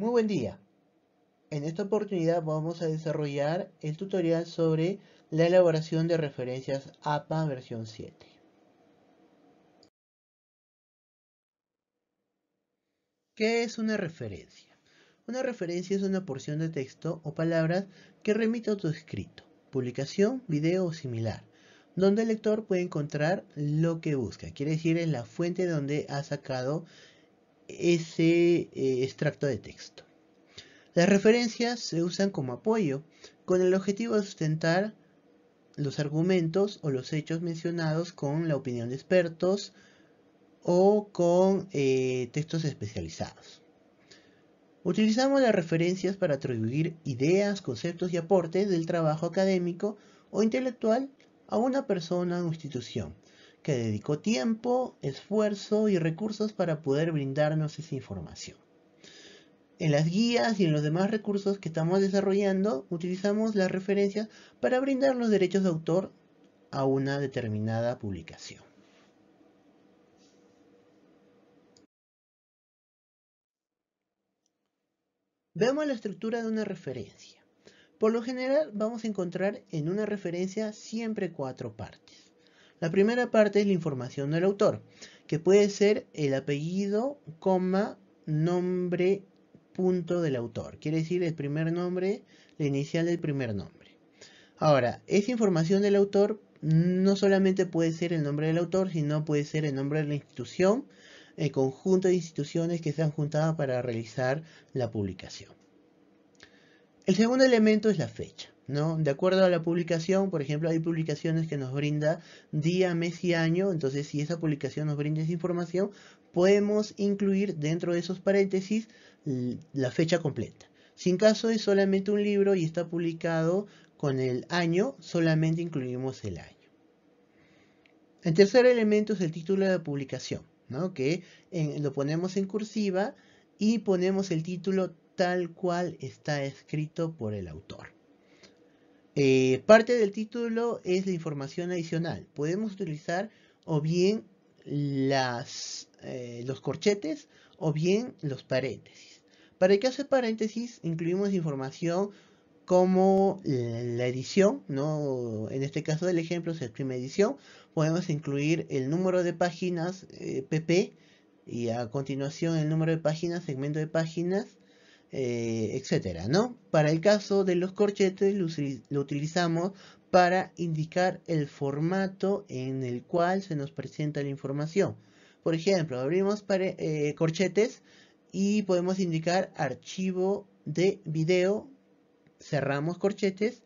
Muy buen día. En esta oportunidad vamos a desarrollar el tutorial sobre la elaboración de referencias APA versión 7. ¿Qué es una referencia? Una referencia es una porción de texto o palabras que remite a tu escrito, publicación, video o similar, donde el lector puede encontrar lo que busca. Quiere decir, en la fuente donde ha sacado ese eh, extracto de texto. Las referencias se usan como apoyo con el objetivo de sustentar los argumentos o los hechos mencionados con la opinión de expertos o con eh, textos especializados. Utilizamos las referencias para atribuir ideas, conceptos y aportes del trabajo académico o intelectual a una persona o institución, que dedicó tiempo, esfuerzo y recursos para poder brindarnos esa información. En las guías y en los demás recursos que estamos desarrollando, utilizamos las referencias para brindar los derechos de autor a una determinada publicación. Veamos la estructura de una referencia. Por lo general vamos a encontrar en una referencia siempre cuatro partes. La primera parte es la información del autor, que puede ser el apellido, coma, nombre, punto del autor. Quiere decir el primer nombre, la inicial del primer nombre. Ahora, esa información del autor no solamente puede ser el nombre del autor, sino puede ser el nombre de la institución, el conjunto de instituciones que se han juntado para realizar la publicación. El segundo elemento es la fecha. ¿no? De acuerdo a la publicación, por ejemplo, hay publicaciones que nos brinda día, mes y año. Entonces, si esa publicación nos brinda esa información, podemos incluir dentro de esos paréntesis la fecha completa. Si en caso es solamente un libro y está publicado con el año, solamente incluimos el año. El tercer elemento es el título de la publicación, ¿no? que lo ponemos en cursiva y ponemos el título tal cual está escrito por el autor. Eh, parte del título es la información adicional. Podemos utilizar o bien eh, los corchetes o bien los paréntesis. Para el caso de paréntesis incluimos información como la edición, ¿no? en este caso del ejemplo se escribe edición, podemos incluir el número de páginas pp eh, y a continuación el número de páginas, segmento de páginas eh, etcétera, ¿no? Para el caso de los corchetes lo, utilizamos para indicar el formato en el cual se nos presenta la información. Por ejemplo, abrimos eh, corchetes y podemos indicar archivo de video, cerramos corchetes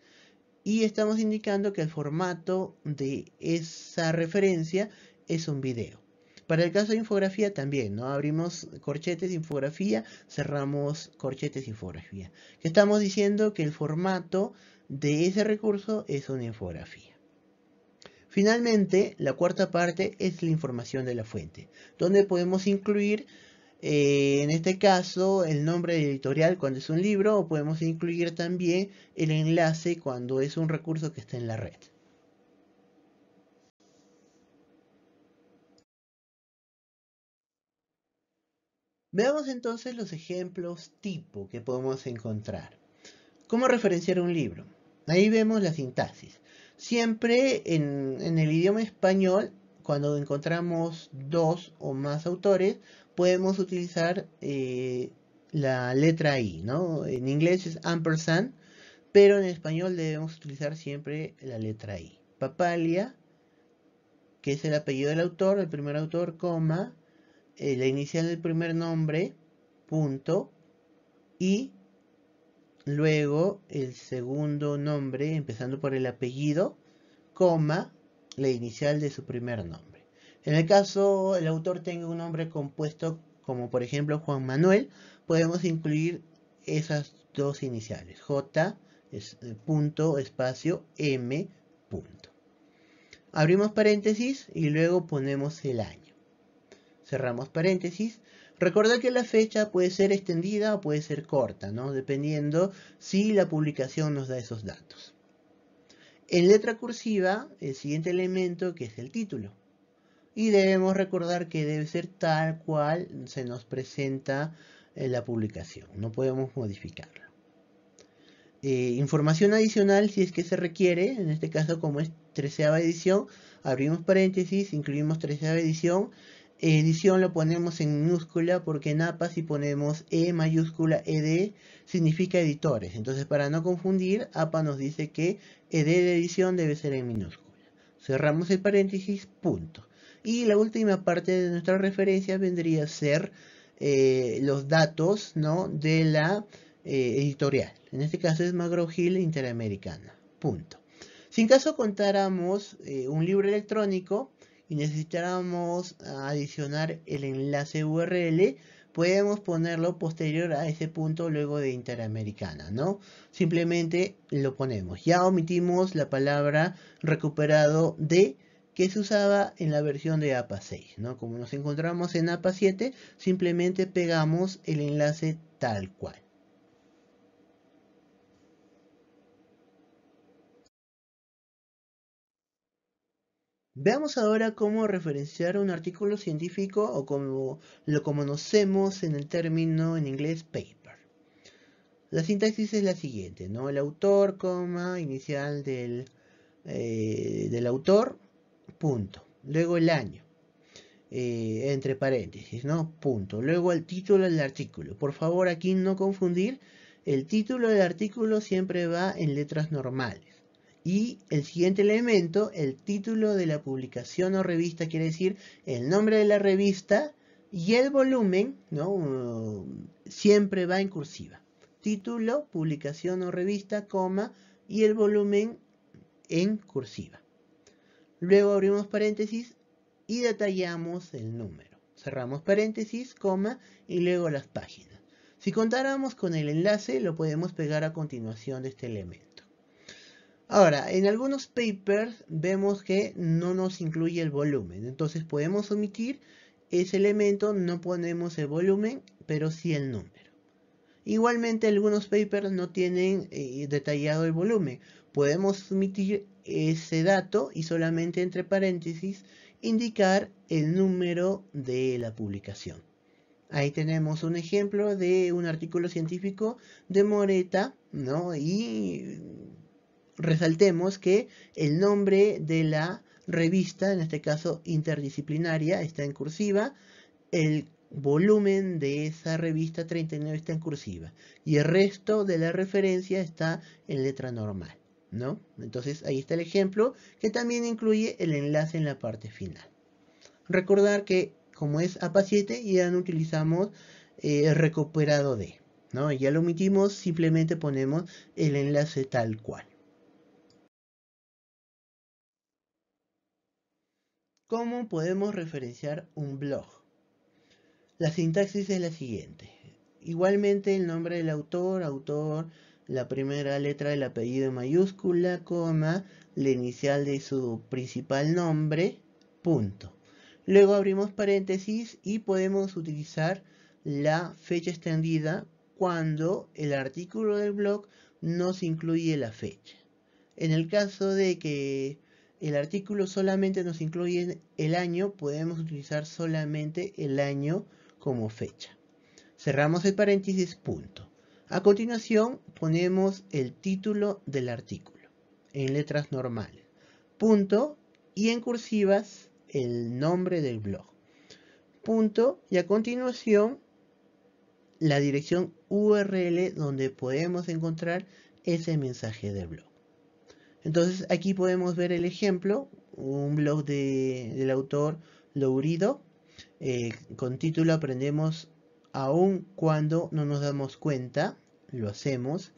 y estamos indicando que el formato de esa referencia es un video. Para el caso de infografía también, ¿no? Abrimos corchetes de infografía, cerramos corchetes de infografía. estamos diciendo que el formato de ese recurso es una infografía. Finalmente, la cuarta parte es la información de la fuente, donde podemos incluir, eh, en este caso, el nombre editorial cuando es un libro o podemos incluir también el enlace cuando es un recurso que está en la red. Veamos entonces los ejemplos tipo que podemos encontrar. ¿Cómo referenciar un libro? Ahí vemos la sintaxis. Siempre en, el idioma español, cuando encontramos dos o más autores, podemos utilizar eh, la letra I, ¿no? En inglés es ampersand, pero en español debemos utilizar siempre la letra I. Papalia, que es el apellido del autor, el primer autor, coma, eh, la inicial del primer nombre, punto, y luego el segundo nombre, empezando por el apellido, coma, la inicial de su primer nombre. En el caso el autor tenga un nombre compuesto como por ejemplo Juan Manuel, podemos incluir esas dos iniciales, J eh, punto, espacio, M punto. Abrimos paréntesis y luego ponemos el año cerramos paréntesis. Recordar que la fecha puede ser extendida o puede ser corta, ¿no? dependiendo si la publicación nos da esos datos. En letra cursiva, el siguiente elemento que es el título. Y debemos recordar que debe ser tal cual se nos presenta en eh, la publicación. No podemos modificarla. Eh, información adicional si es que se requiere, en este caso como es 13 edición, abrimos paréntesis, incluimos 13 edición edición lo ponemos en minúscula porque en APA si ponemos E mayúscula ED significa editores. Entonces para no confundir, APA nos dice que ED de edición debe ser en minúscula. Cerramos el paréntesis, punto. Y la última parte de nuestra referencia vendría a ser eh, los datos ¿no? de la eh, editorial. En este caso es Magro Hill Interamericana. Punto. Si en caso contáramos eh, un libro electrónico, y necesitamos adicionar el enlace URL, podemos ponerlo posterior a ese punto luego de Interamericana, ¿no? Simplemente lo ponemos. Ya omitimos la palabra recuperado de que se usaba en la versión de APA 6, ¿no? Como nos encontramos en APA 7, simplemente pegamos el enlace tal cual. Veamos ahora cómo referenciar un artículo científico o como lo conocemos en el término en inglés paper. La sintaxis es la siguiente, ¿no? El autor, coma, inicial del, eh, autor, punto. Luego el año, eh, entre paréntesis, ¿no? Punto. Luego el título del artículo. Por favor, aquí no confundir. El título del artículo siempre va en letras normales. Y el siguiente elemento, el título de la publicación o revista, quiere decir el nombre de la revista y el volumen, ¿no? Siempre va en cursiva. Título, publicación o revista, coma, y el volumen en cursiva. Luego abrimos paréntesis y detallamos el número. Cerramos paréntesis, coma, y luego las páginas. Si contáramos con el enlace, lo podemos pegar a continuación de este elemento. Ahora, en algunos papers vemos que no nos incluye el volumen, entonces podemos omitir ese elemento, no ponemos el volumen, pero sí el número. Igualmente algunos papers no tienen eh, detallado el volumen, podemos omitir ese dato y solamente entre paréntesis indicar el número de la publicación. Ahí tenemos un ejemplo de un artículo científico de Moreta, ¿no? Y resaltemos que el nombre de la revista, en este caso interdisciplinaria, está en cursiva, el volumen de esa revista 39 está en cursiva y el resto de la referencia está en letra normal, ¿no? Entonces ahí está el ejemplo que también incluye el enlace en la parte final. Recordar que como es APA7 ya no utilizamos eh, recuperado de, ¿no? Ya lo omitimos, simplemente ponemos el enlace tal cual. ¿Cómo podemos referenciar un blog? La sintaxis es la siguiente. Igualmente el nombre del autor, autor, la primera letra del apellido mayúscula, coma, la inicial de su principal nombre, punto. Luego abrimos paréntesis y podemos utilizar la fecha extendida cuando el artículo del blog nos incluye la fecha. En el caso de que el artículo solamente nos incluye el año, podemos utilizar solamente el año como fecha. Cerramos el paréntesis, punto. A continuación ponemos el título del artículo en letras normales, punto y en cursivas el nombre del blog, punto y a continuación la dirección URL donde podemos encontrar ese mensaje del blog. Entonces aquí podemos ver el ejemplo, un blog del autor Lourido, eh, con título Aprendemos aún cuando no nos damos cuenta, lo hacemos.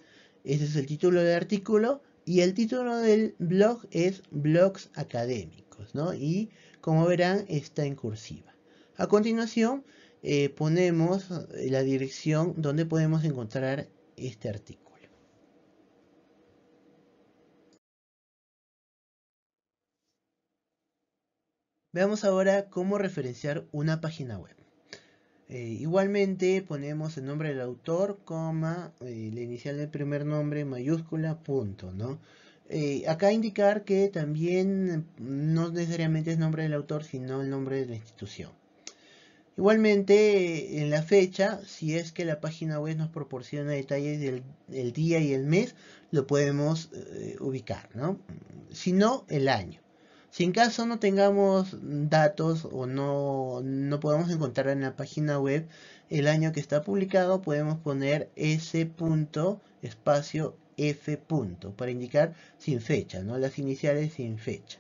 Ese es el título del artículo y el título del blog es Blogs Académicos, ¿no? Y como verán está en cursiva. A continuación eh, ponemos la dirección donde podemos encontrar este artículo. Veamos ahora cómo referenciar una página web. Eh, igualmente ponemos el nombre del autor, coma, eh, la inicial del primer nombre, mayúscula, punto, ¿no? Eh, acá indicar que también no necesariamente es nombre del autor, sino el nombre de la institución. Igualmente, en la fecha, si es que la página web nos proporciona detalles del, día y el mes, lo podemos ubicar, ¿no? Si no, el año. Si en caso no tengamos datos o no, no podamos encontrar en la página web el año que está publicado, podemos poner s punto espacio F punto para indicar sin fecha, ¿no? las iniciales sin fecha.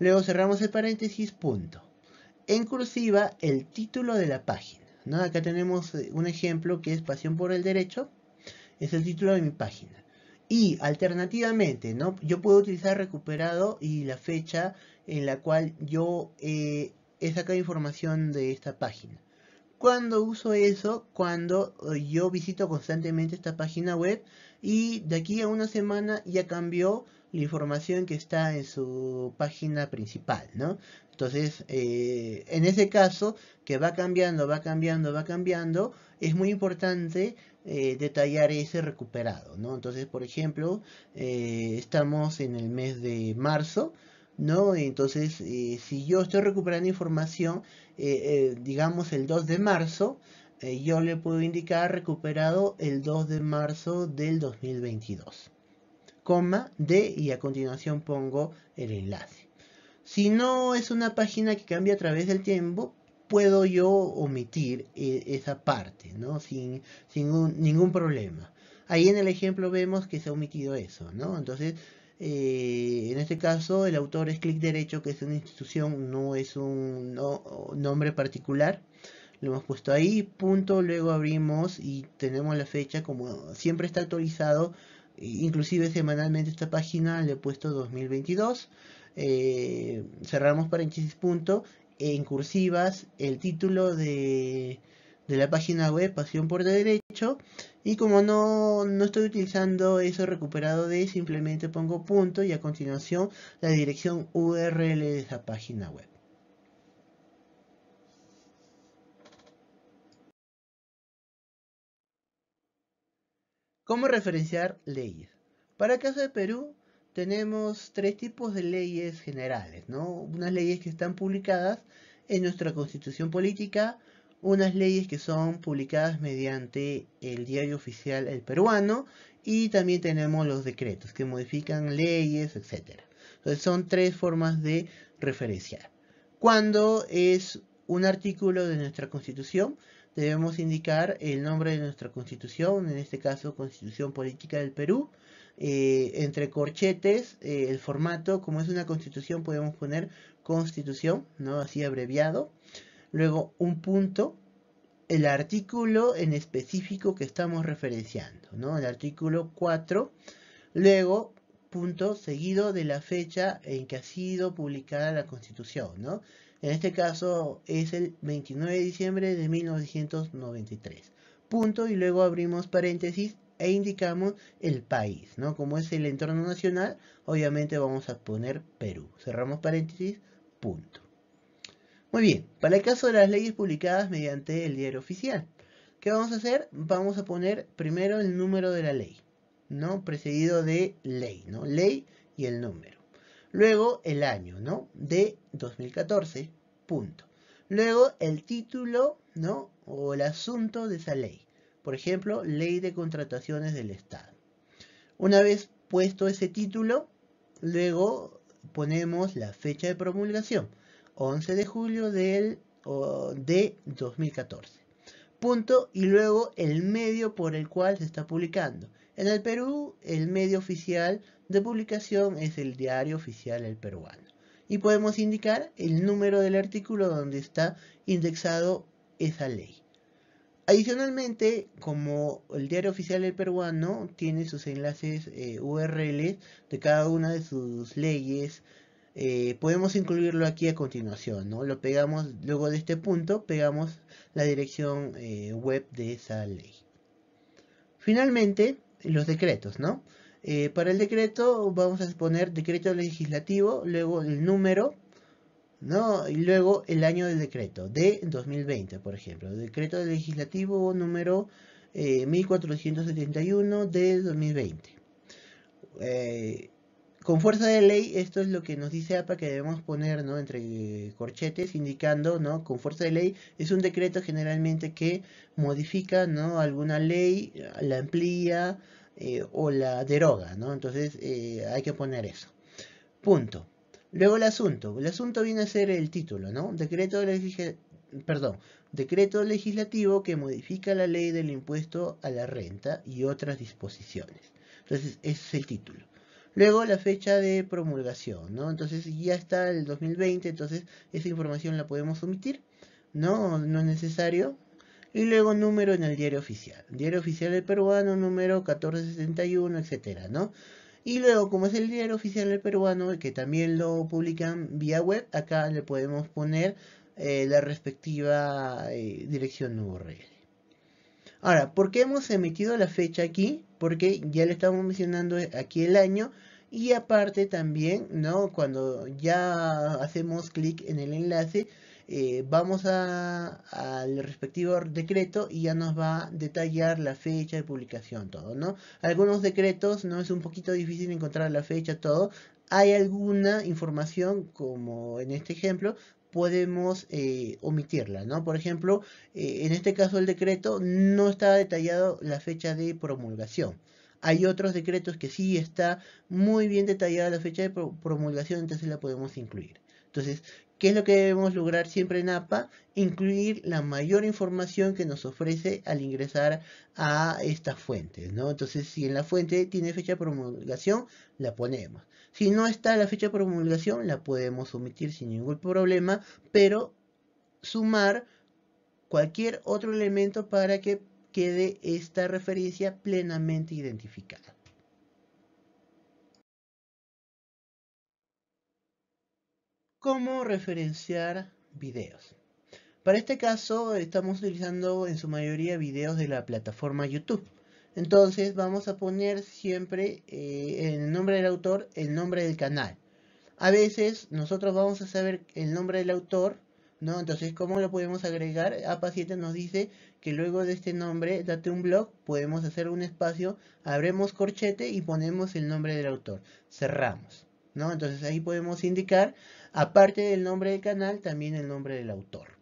Luego cerramos el paréntesis punto. En cursiva el título de la página. ¿no? Acá tenemos eh, un ejemplo que es Pasión por el Derecho. Es el título de mi página. Y alternativamente, ¿no? yo puedo utilizar recuperado y la fecha en la cual yo eh, he sacado información de esta página. Cuando uso eso? Cuando eh, yo visito constantemente esta página web y de aquí a una semana ya cambió la información que está en su página principal, ¿no? Entonces, eh, en ese caso, que va cambiando, va cambiando, va cambiando, es muy importante eh, detallar ese recuperado, ¿no? Entonces, por ejemplo, eh, estamos en el mes de marzo, ¿no? Entonces, eh, si yo estoy recuperando información, digamos el 2 de marzo, yo le puedo indicar recuperado el 2 de marzo del 2022, coma de y a continuación pongo el enlace. Si no es una página que cambia a través del tiempo, puedo yo omitir eh, esa parte, ¿no? Sin, ningún problema. Ahí en el ejemplo vemos que se ha omitido eso, ¿no? Entonces, eh, en este caso, el autor es clic derecho, que es una institución, no es un nombre particular. Lo hemos puesto ahí, punto, luego abrimos y tenemos la fecha, como siempre está actualizado, e inclusive semanalmente esta página le he puesto 2022. Eh, cerramos paréntesis punto en cursivas el título de, de la página web Pasión por Derecho y como no, no, estoy utilizando eso recuperado de simplemente pongo punto y a continuación la dirección URL de esa página web. ¿Cómo referenciar leyes? Para el caso de Perú, tenemos tres tipos de leyes generales, ¿no? Unas leyes que están publicadas en nuestra constitución política, unas leyes que son publicadas mediante el diario oficial El Peruano y también tenemos los decretos que modifican leyes, etc. Entonces son tres formas de referenciar. Cuando es un artículo de nuestra constitución, debemos indicar el nombre de nuestra constitución, en este caso Constitución Política del Perú, eh, entre corchetes, eh, el formato, como es una constitución, podemos poner constitución, ¿no? Así abreviado. Luego un punto, el artículo en específico que estamos referenciando, ¿no? El artículo 4. Luego, punto seguido de la fecha en que ha sido publicada la constitución, ¿no? En este caso es el 29 de diciembre de 1993. Punto y luego abrimos paréntesis e indicamos el país, ¿no? Como es el entorno nacional, obviamente vamos a poner Perú. Cerramos paréntesis, punto. Muy bien, para el caso de las leyes publicadas mediante el diario oficial, ¿qué vamos a hacer? Vamos a poner primero el número de la ley, ¿no? Precedido de ley, ¿no? Ley y el número. Luego el año, ¿no? De 2014, punto. Luego el título, ¿no? O el asunto de esa ley. Por ejemplo, Ley de Contrataciones del Estado. Una vez puesto ese título, luego ponemos la fecha de promulgación, 11 de julio del, de 2014. Punto, y luego el medio por el cual se está publicando. En el Perú, el medio oficial de publicación es el Diario Oficial del Peruano. Y podemos indicar el número del artículo donde está indexado esa ley. Adicionalmente, como el diario oficial del peruano tiene sus enlaces eh, URL de cada una de sus leyes, eh, podemos incluirlo aquí a continuación, ¿no? Lo pegamos, luego de este punto, pegamos la dirección eh, web de esa ley. Finalmente, los decretos, ¿no? para el decreto vamos a poner decreto legislativo, luego el número ¿no? Y luego el año del decreto, de 2020, por ejemplo, decreto legislativo número 1471 eh, de 2020. Eh, con fuerza de ley, esto es lo que nos dice APA que debemos poner entre corchetes, indicando, ¿no? con fuerza de ley, es un decreto generalmente que modifica ¿no? alguna ley, la amplía eh, o la deroga, ¿no? entonces hay que poner eso. Punto. Luego el asunto. El asunto viene a ser el título, ¿no? Decreto legislativo perdón, decreto legislativo que modifica la ley del impuesto a la renta y otras disposiciones. Entonces, ese es el título. Luego la fecha de promulgación, ¿no? Entonces ya está el 2020, entonces esa información la podemos omitir, ¿no? No es necesario. Y luego número en el diario oficial. Diario oficial del peruano, número 1471, etcétera, ¿no? Y luego, como es el diario oficial del peruano, que también lo publican vía web, acá le podemos poner eh, la respectiva eh, dirección URL. Ahora, ¿por qué hemos emitido la fecha aquí? Porque ya le estamos mencionando aquí el año. Y aparte también, ¿no? Cuando ya hacemos clic en el enlace, eh, vamos al respectivo decreto y ya nos va a detallar la fecha de publicación, todo, ¿no? Algunos decretos, ¿no? Es un poquito difícil encontrar la fecha, todo. Hay alguna información, como en este ejemplo, podemos eh, omitirla, ¿no? Por ejemplo, eh, en este caso el decreto no está detallado la fecha de promulgación. Hay otros decretos que sí está muy bien detallada la fecha de promulgación, entonces la podemos incluir. Entonces, ¿Qué es lo que debemos lograr siempre en APA? Incluir la mayor información que nos ofrece al ingresar a esta fuente. Entonces, si en la fuente tiene fecha de promulgación, la ponemos. Si no está la fecha de promulgación, la podemos omitir sin ningún problema, pero sumar cualquier otro elemento para que quede esta referencia plenamente identificada. cómo referenciar videos. Para este caso estamos utilizando en su mayoría videos de la plataforma YouTube. Entonces vamos a poner siempre eh, el nombre del autor el nombre del canal. A veces nosotros vamos a saber el nombre del autor, ¿no? Entonces, ¿cómo lo podemos agregar? APA7 nos dice que luego de este nombre, date un blog, podemos hacer un espacio, abremos corchete y ponemos el nombre del autor. Cerramos. Entonces ahí podemos indicar, aparte del nombre del canal, también el nombre del autor.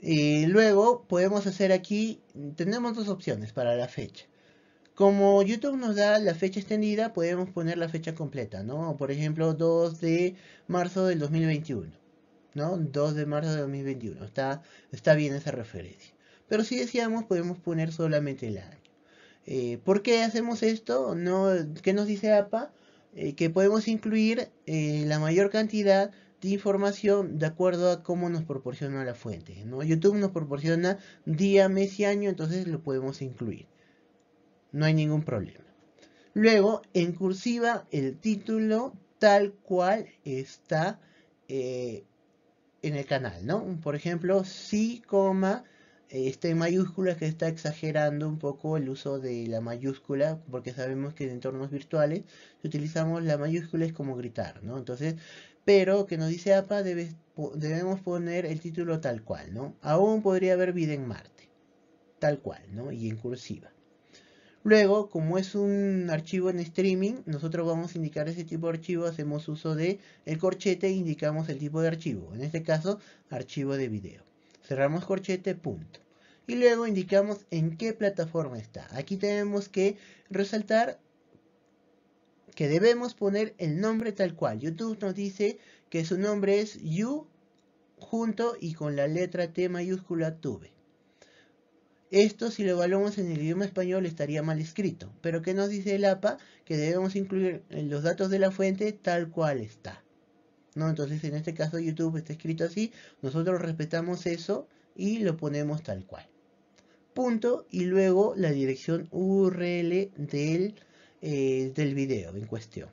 Y luego podemos hacer aquí, tenemos dos opciones para la fecha. Como YouTube nos da la fecha extendida, podemos poner la fecha completa, ¿no? Por ejemplo, 2 de marzo del 2021, ¿no? 2 de marzo del 2021, está, está bien esa referencia. Pero si decíamos, podemos poner solamente el año. Eh, ¿Por qué hacemos esto? No, ¿Qué nos dice APA? Eh, que podemos incluir eh, la mayor cantidad de información de acuerdo a cómo nos proporciona la fuente. YouTube nos proporciona día, mes y año, entonces lo podemos incluir. No hay ningún problema. Luego, en cursiva, el título tal cual está eh, en el canal, Por ejemplo, si coma, Está en mayúsculas que está exagerando un poco el uso de la mayúscula, porque sabemos que en entornos virtuales si utilizamos la mayúscula es como gritar, ¿no? Entonces, pero que nos dice APA debemos poner el título tal cual, ¿no? Aún podría haber vida en Marte, tal cual, ¿no? Y en cursiva. Luego, como es un archivo en streaming, nosotros vamos a indicar ese tipo de archivo, hacemos uso de el corchete e indicamos el tipo de archivo, en este caso, archivo de video cerramos corchete, punto. Y luego indicamos en qué plataforma está. Aquí tenemos que resaltar que debemos poner el nombre tal cual. YouTube nos dice que su nombre es You junto y con la letra T mayúscula tuve. Esto si lo evaluamos en el idioma español estaría mal escrito, pero ¿qué nos dice el APA? Que debemos incluir los datos de la fuente tal cual está. Entonces en este caso YouTube está escrito así, nosotros respetamos eso y lo ponemos tal cual. Punto y luego la dirección URL del, eh, del video en cuestión.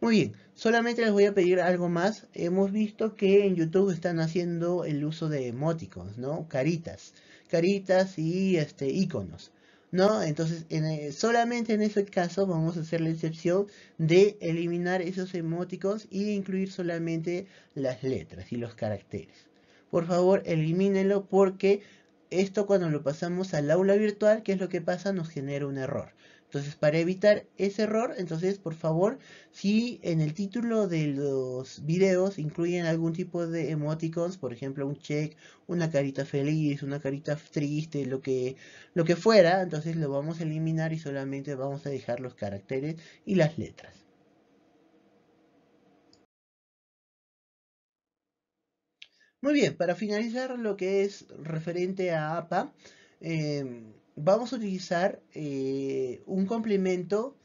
Muy bien, solamente les voy a pedir algo más. Hemos visto que en YouTube están haciendo el uso de emoticons, ¿no? Caritas, caritas y este, iconos. ¿no? Entonces, eh, solamente en ese caso vamos a hacer la excepción de eliminar esos emóticos y incluir solamente las letras y los caracteres. Por favor, elimínenlo porque esto cuando lo pasamos al aula virtual, ¿qué es lo que pasa? Nos genera un error. Entonces, para evitar ese error, entonces, por favor, si en el título de los videos incluyen algún tipo de emoticons, por ejemplo, un check, una carita feliz, una carita triste, lo que, lo que fuera, entonces lo vamos a eliminar y solamente vamos a dejar los caracteres y las letras. Muy bien, para finalizar lo que es referente a APA, vamos a utilizar eh, un complemento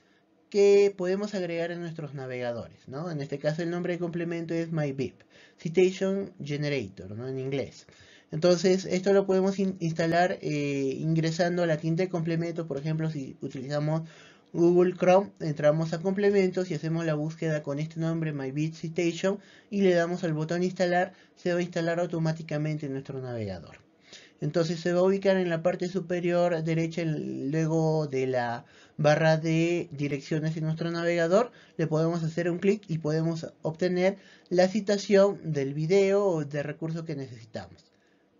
que podemos agregar en nuestros navegadores, ¿no? En este caso el nombre de complemento es MyBip, Citation Generator, ¿no? En inglés. Entonces, esto lo podemos instalar eh, ingresando a la tienda de complementos, por ejemplo, si utilizamos Google Chrome, entramos a complementos y hacemos la búsqueda con este nombre, MyBit Citation, y le damos al botón instalar, se va a instalar automáticamente en nuestro navegador. Entonces se va a ubicar en la parte superior derecha, luego de la barra de direcciones en nuestro navegador, le podemos hacer un clic y podemos obtener la citación del video o de recurso que necesitamos.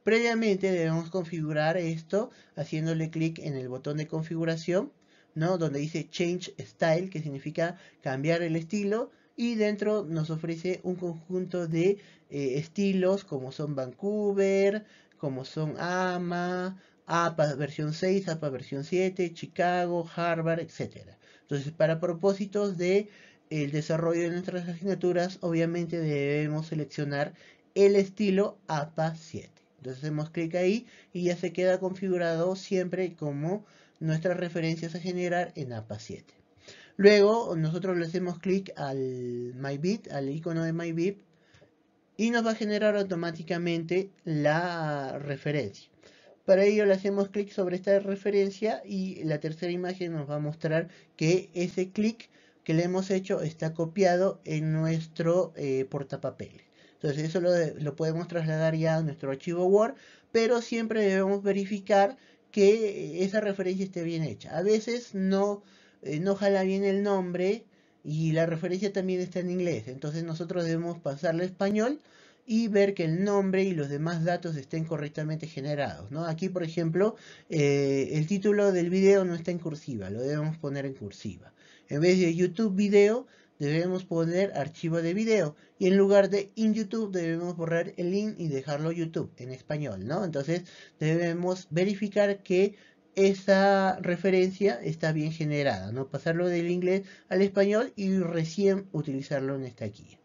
Previamente debemos configurar esto haciéndole clic en el botón de configuración, ¿no? donde dice Change Style, que significa cambiar el estilo, y dentro nos ofrece un conjunto de eh, estilos como son Vancouver, como son AMA, APA versión 6, APA versión 7, Chicago, Harvard, etc. Entonces, para propósitos de el desarrollo de nuestras asignaturas, obviamente debemos seleccionar el estilo APA 7. Entonces hacemos clic ahí y ya se queda configurado siempre como nuestras referencias a generar en APA 7. Luego nosotros le hacemos clic al MyBit, al icono de MyBit y nos va a generar automáticamente la referencia. Para ello le hacemos clic sobre esta referencia y la tercera imagen nos va a mostrar que ese clic que le hemos hecho está copiado en nuestro eh, portapapeles. Entonces eso lo, podemos trasladar ya a nuestro archivo Word, pero siempre debemos verificar que esa referencia esté bien hecha. A veces no, eh, no jala bien el nombre, y la referencia también está en inglés. Entonces nosotros debemos pasarle a español y ver que el nombre y los demás datos estén correctamente generados. ¿no? Aquí, por ejemplo, eh, el título del video no está en cursiva, lo debemos poner en cursiva. En vez de YouTube video, debemos poner archivo de video. Y en lugar de in YouTube, debemos borrar el link y dejarlo YouTube en español. ¿no? Entonces, debemos verificar que esa referencia está bien generada, ¿no? Pasarlo del inglés al español y recién utilizarlo en esta guía.